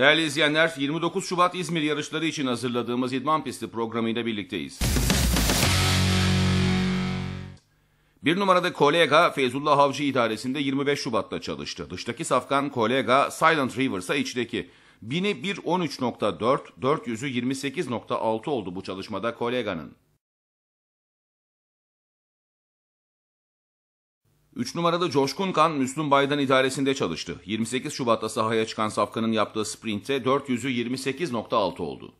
Değerli izleyenler, 29 Şubat İzmir yarışları için hazırladığımız İdman Pisti programıyla birlikteyiz. Bir numarada Kolega Feyzullah Avcı idaresinde 25 Şubat'ta çalıştı. Dıştaki safkan Kolega Silent Rivers'a içteki. 1000'i 1.13.4, 400'ü 28.6 oldu bu çalışmada Kolega'nın. 3 numarada Coşkun Kan, Müslüm Baydan idaresinde çalıştı. 28 Şubat'ta sahaya çıkan Safkan'ın yaptığı sprintte 400'ü 28.6 oldu.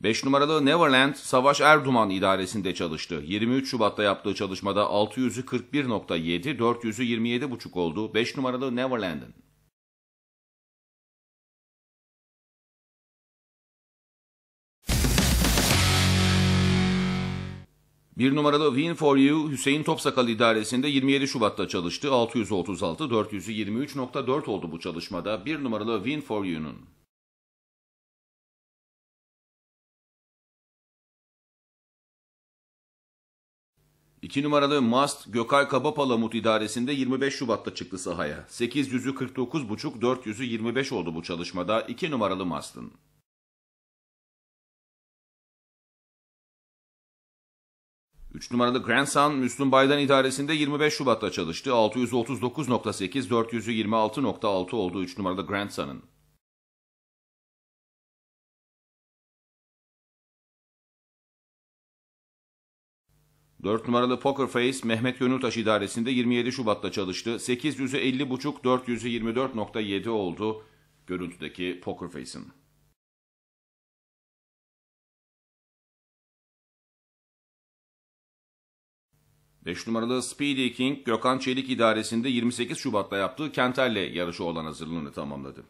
Beş numaralı Neverland, Savaş Erduman idaresinde çalıştı. 23 Şubat'ta yaptığı çalışmada 600'ü 41.7, 400'ü 27.5 oldu. Beş numaralı Neverland'ın. Bir numaralı Win for You Hüseyin Topsakal idaresinde 27 Şubat'ta çalıştı. 636 423.4 oldu bu çalışmada. Bir numaralı Win for You'nun. İki numaralı Must Gökay Kabapalamut idaresinde 25 Şubat'ta çıktı sahaya. 800'ü 49,5 oldu bu çalışmada İki numaralı Mast'ın. 3 numaralı Grandson Müslüm Baydan idaresinde 25 Şubat'ta çalıştı. 639.8, 400'ü 26.6 3 numaralı Grandson'ın. Dört numaralı Poker Face Mehmet Gönültaş idaresinde 27 Şubat'ta çalıştı. 850.5, 424.7 oldu görüntüdeki Poker Face'in. 5 numaralı Speedy King, Gökhan Çelik idaresinde 28 Şubat'ta yaptığı kenterle yarışı olan hazırlığını tamamladı.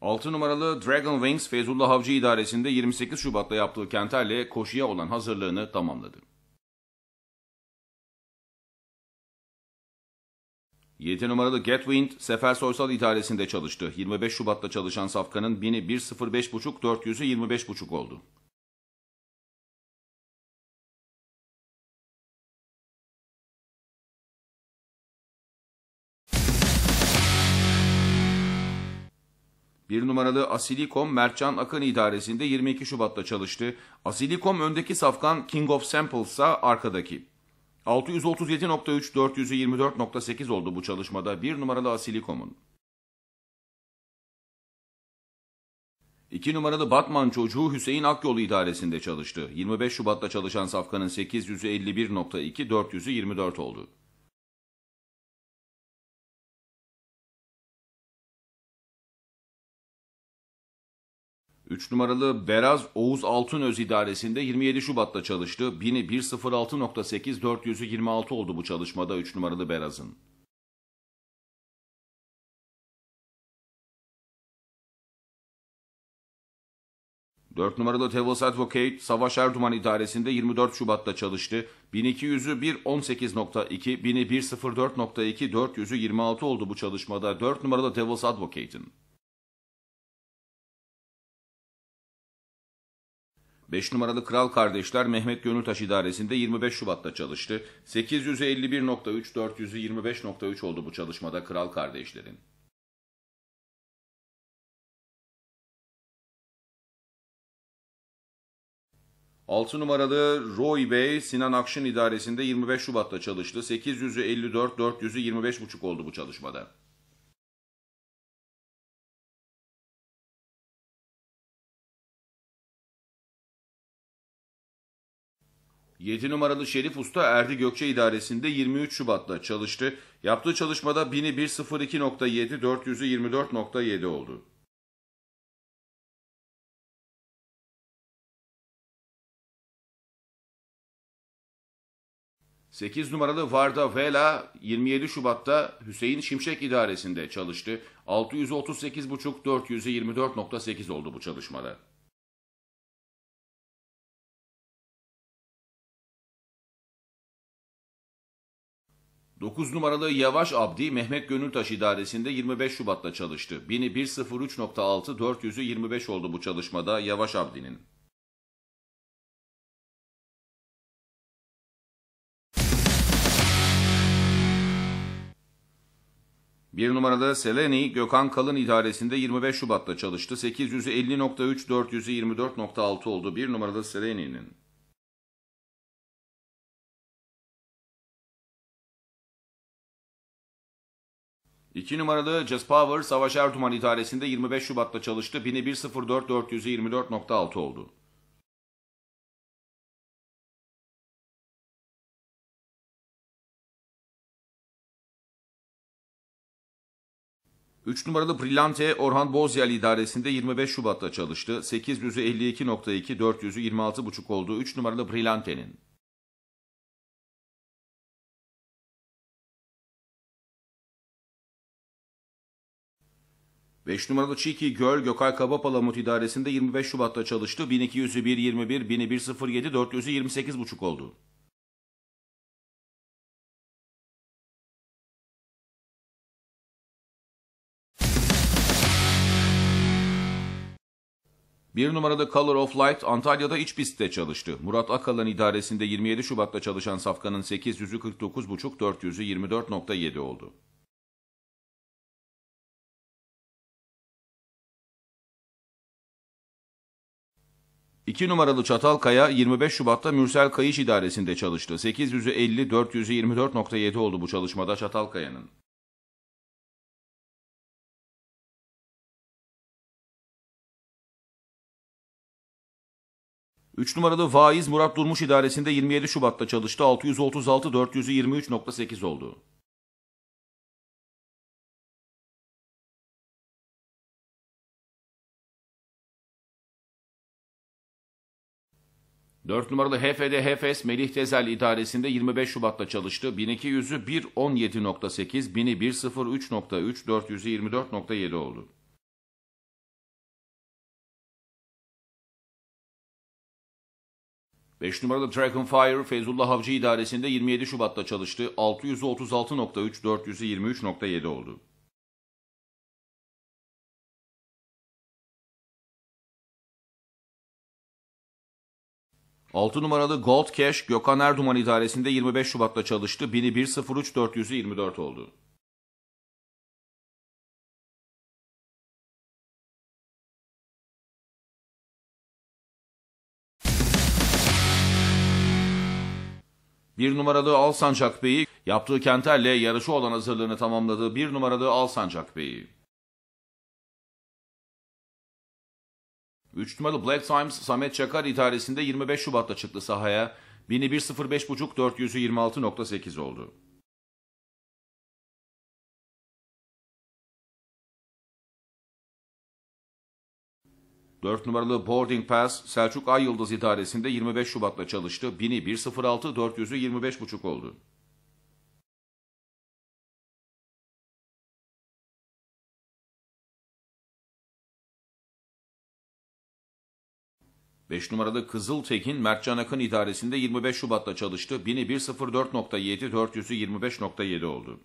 Altı numaralı Dragon Wings Feyzullah Avcı idaresinde 28 Şubat'ta yaptığı kenterle koşuya olan hazırlığını tamamladı. 7 numaralı Gatwind, Sefer Soysal idaresinde çalıştı. 25 Şubat'ta çalışan safkanın 1000'i 1.05.5, 400'ü 25.5 oldu. Bir numaralı Asilikom Mertcan Akın idaresinde 22 Şubat'ta çalıştı. Asilikom öndeki safkan King of Samples'a arkadaki. 637.3 424.8 oldu bu çalışmada bir numaralı Asilikomun. 2 numaralı Batman çocuğu Hüseyin Akyol idaresinde çalıştı. 25 Şubat'ta çalışan safkanın 851.2 424 oldu. 3 numaralı Beraz Oğuz Altınöz idaresinde 27 Şubat'ta çalıştı. Bini 106.8 426 oldu bu çalışmada 3 numaralı Beraz'ın. Dört numaralı Tevils Advocate, Savaş Erduman idaresinde 24 Şubat'ta çalıştı. 1200'ü 1.18.2, 1004.2, 400'ü 26 oldu bu çalışmada 4 numaralı Tevils Advocate'in. 5 numaralı Kral Kardeşler Mehmet Gönültaş idaresinde 25 Şubat'ta çalıştı. 8513 51.3, 400'ü 25.3 oldu bu çalışmada Kral Kardeşlerin. Altı numaralı Roy Bey Sinan Akşın idaresinde 25 Şubat'ta çalıştı. 854 54, 400'ü 25,5 oldu bu çalışmada. 7 numaralı Şerif Usta Erdi Gökçe idaresinde 23 Şubat'ta çalıştı. Yaptığı çalışmada 1000'i 400'ü 24.7 oldu. Sekiz numaralı Varda Vela 27 Şubat'ta Hüseyin Şimşek idaresinde çalıştı. 638,5 424.8 oldu bu çalışmada. 9 numaralı Yavaş Abdi Mehmet Gönültaş idaresinde 25 Şubat'ta çalıştı. 1103.6 400'ü oldu bu çalışmada Yavaş Abdi'nin. Bir numarada Seleni Gökhan Kalın idaresinde 25 Şubat'ta çalıştı. 850.3 424.6 oldu bir numarada Seleni'nin. 2 numaralı Just Power, Savaş Ertuğman idaresinde 25 Şubat'ta çalıştı. 1004 424.6 oldu. Üç numaralı Brillante Orhan Bozyal idaresinde 25 Şubat'ta çalıştı. 852.2 426.5 oldu üç numaralı Brillante'nin. 5 numaralı Çiki Göl Gökay Kabapalamut idaresinde 25 Şubat'ta çalıştı. 1200'ü 121, 1107, 400'ü 28,5 oldu. Bir numaralı Color of Light Antalya'da iç pistte çalıştı. Murat Akalın idaresinde 27 Şubat'ta çalışan safkanın 800'ü 49,5, oldu. 2 numaralı Çatalkaya 25 Şubat'ta Mürsel Kayış İdaresi'nde çalıştı. 850 424.7 oldu bu çalışmada Çatalkaya'nın. Üç numaralı Vaiz Murat Durmuş İdaresi'nde 27 Şubat'ta çalıştı. 636 423.8 oldu. 4 numaralı HFD HFS Melih Tezel idaresinde 25 Şubat'ta çalıştı. 1200'ü 1.17.8, 1000'i 1.03.3, 400'ü oldu. Beş numaralı Fire Feyzullah Avcı idaresinde 27 Şubat'ta çalıştı. 636.3, 400'ü oldu. 6 numaralı Gold Cash Gökhan Erduman idaresinde 25 Şubat'ta çalıştı. 1001 03 oldu. Bir numaralı Alsancak Bey'i yaptığı kenterle yarışı olan hazırlığını tamamladığı bir numaralı Alsancak Bey'i. 3 numaralı Black Times Samet Çakar idaresinde 25 Şubat'ta çıktı sahaya. 1005.5 oldu. Dört numaralı Boarding Pass Selçuk Ay Yıldız idaresinde 25 Şubat'ta çalıştı. 1000'i 25.5 oldu. 5 numaralı Kızıltekin Mertcan Akın idaresinde 25 Şubat'ta çalıştı. 1004.7 400'ü oldu.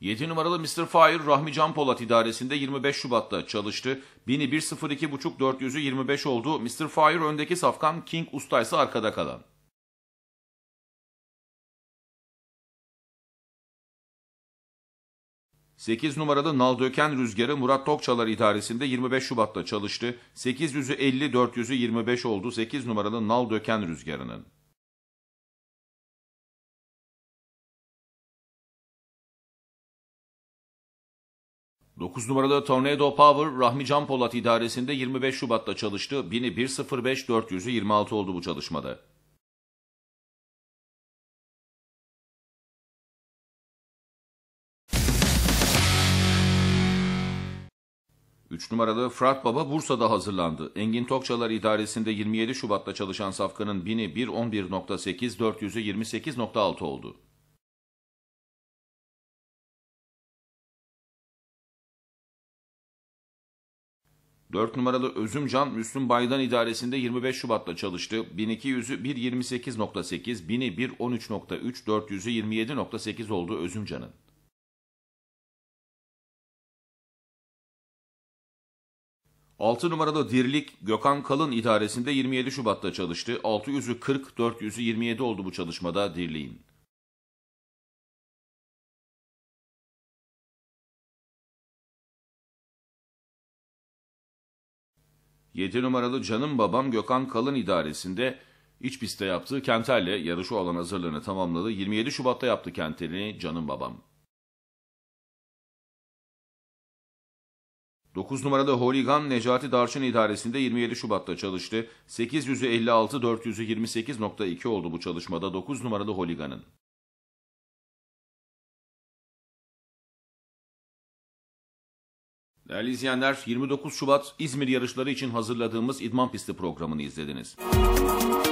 Yedi numaralı Mr. Fire Rahmi Can Polat idaresinde 25 Şubat'ta çalıştı. 1001.02.5 400'ü 25 oldu. Mr. Fire öndeki safkan King Usta ise arkada kalan. 8 numaralı Naldöken Rüzgarı Murat Tokçalar idaresinde 25 Şubat'ta çalıştı. 800'ü 50, 400'ü 25 oldu 8 numaralı Naldöken Rüzgarı'nın. Dokuz numaralı Tornado Power, Rahmi Can Polat idaresinde 25 Şubat'ta çalıştı. 1000'i 1.05, 400'ü 26 oldu bu çalışmada. 3 numaralı Fırat Baba Bursa'da hazırlandı. Engin Tokçalar idaresinde 27 Şubat'ta çalışan safkanın 1000'i 1.11.8, 400'ü 28.6 oldu. Dört numaralı Özümcan Müslüm Baydan idaresinde 25 Şubat'ta çalıştı. 1200'ü 1.28.8, 1000'i 1.13.3, 400'ü 27.8 oldu Özümcan'ın. 6 numaralı Dirlik Gökhan Kalın idaresinde 27 Şubat'ta çalıştı. 6 yüzü 40, yüzü 27 oldu bu çalışmada Dirliğin. Yedi numaralı Canım Babam Gökhan Kalın idaresinde iç pistte yaptığı Kentel'le yarışı olan hazırlığını tamamladı. 27 Şubat'ta yaptı Kentel'ini Canım Babam. 9 numaralı Holigan Necati Darçın idaresinde 27 Şubat'ta çalıştı. 856 428.2 oldu bu çalışmada 9 numaralı Holigan'ın. Değerli izleyenler, 29 Şubat İzmir yarışları için hazırladığımız idman Pisti programını izlediniz. Müzik